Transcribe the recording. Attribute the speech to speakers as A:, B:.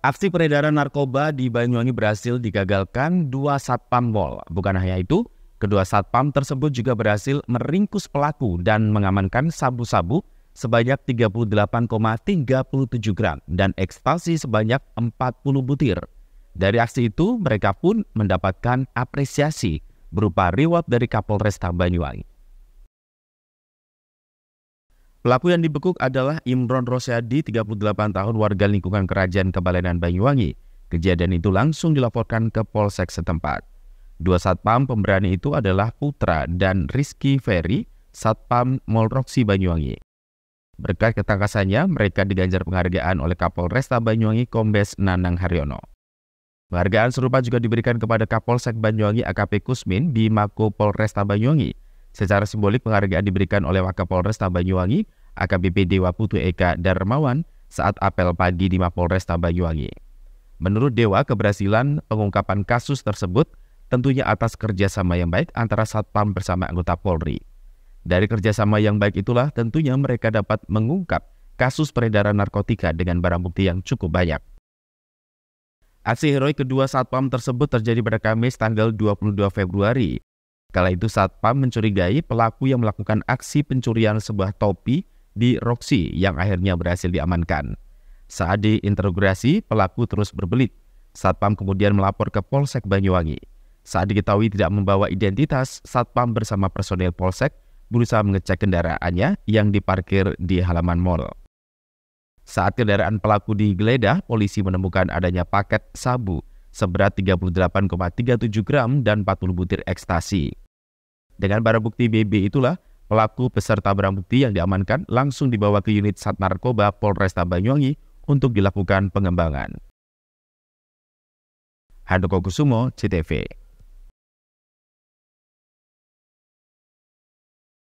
A: Aksi peredaran narkoba di Banyuwangi berhasil digagalkan dua satpam mall. Bukan hanya itu, kedua satpam tersebut juga berhasil meringkus pelaku dan mengamankan sabu-sabu sebanyak 38,37 gram dan ekstasi sebanyak 40 butir. Dari aksi itu, mereka pun mendapatkan apresiasi berupa reward dari Kapolresta Banyuwangi. Pelaku yang dibekuk adalah Imron Rosyadi, 38 tahun warga lingkungan Kerajaan Kebalenan Banyuwangi. Kejadian itu langsung dilaporkan ke Polsek setempat. Dua satpam pemberani itu adalah Putra dan Rizky Ferry, Satpam Molroksi Banyuwangi. Berkat ketangkasannya, mereka diganjar penghargaan oleh Kapolresta Banyuwangi Kombes Nanang Haryono. Penghargaan serupa juga diberikan kepada Kapolsek Banyuwangi AKP Kusmin di Mako Polresta Banyuwangi. Secara simbolik penghargaan diberikan oleh Wakapolresta Banyuwangi AKBP Dewa Putu Eka Darmawan saat apel pagi di Mapolresta Banyuwangi. Menurut Dewa, keberhasilan pengungkapan kasus tersebut tentunya atas kerjasama yang baik antara Satpam bersama anggota Polri. Dari kerjasama yang baik itulah tentunya mereka dapat mengungkap kasus peredaran narkotika dengan barang bukti yang cukup banyak. Aksi heroik kedua Satpam tersebut terjadi pada Kamis tanggal 22 Februari. Kala itu Satpam mencurigai pelaku yang melakukan aksi pencurian sebuah topi di Roxy yang akhirnya berhasil diamankan. Saat diinterogasi, pelaku terus berbelit. Satpam kemudian melapor ke Polsek Banyuwangi. Saat diketahui tidak membawa identitas, Satpam bersama personel Polsek berusaha mengecek kendaraannya yang diparkir di halaman mall. Saat kendaraan pelaku digeledah, polisi menemukan adanya paket sabu seberat 38,37 gram dan 40 butir ekstasi. Dengan barang bukti BB itulah Pelaku beserta barang bukti yang diamankan langsung dibawa ke unit Sat Narkoba Polresta Banyuwangi untuk dilakukan pengembangan. Handoko Kusumo, CTV